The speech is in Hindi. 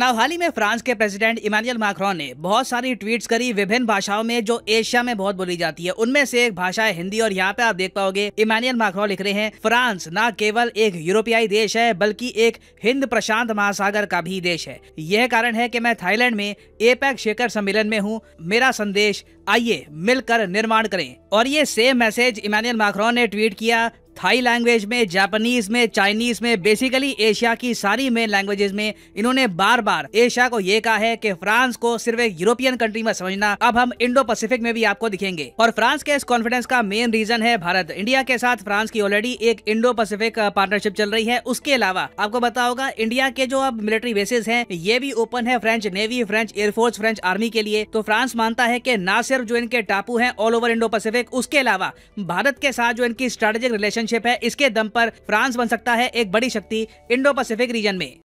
नाव हाल ही में फ्रांस के प्रेसिडेंट इमानुअल माक्रॉन ने बहुत सारी ट्वीट्स करी विभिन्न भाषाओं में जो एशिया में बहुत बोली जाती है उनमें से एक भाषा है हिंदी और यहाँ पे आप देख पाओगे इमानुअल माक्रॉन लिख रहे हैं फ्रांस न केवल एक यूरोपियाई देश है बल्कि एक हिंद प्रशांत महासागर का भी देश है यह कारण है की मैं थाईलैंड में एपैक शिखर सम्मेलन में हूँ मेरा संदेश आइए मिलकर निर्माण करें और ये सेम मैसेज इमानुअल माक्रॉन ने ट्वीट किया थाई लैंग्वेज में जापानीज में चाइनीज में बेसिकली एशिया की सारी मेन लैंग्वेजेस में इन्होंने बार बार एशिया को ये कहा है कि फ्रांस को सिर्फ एक यूरोपियन कंट्री में समझना अब हम इंडो पैसिफिक में भी आपको दिखेंगे और फ्रांस के इस कॉन्फिडेंस का मेन रीजन है भारत इंडिया के साथ फ्रांस की ऑलरेडी एक इंडो पैसिफिक पार्टनरशिप चल रही है उसके अलावा आपको बता होगा इंडिया के जो अब मिलिट्री बेसिस है ये भी ओपन है French navy French air force French army के लिए तो फ्रांस मानता है की न सिर्फ जो इनके टापू है ऑल ओवर इंडो पैसिफिक उसके अलावा भारत के साथ जो इनकी स्ट्रेटेजिक रिलेशन चैंपियनशिप है इसके दम पर फ्रांस बन सकता है एक बड़ी शक्ति इंडो पैसिफिक रीजन में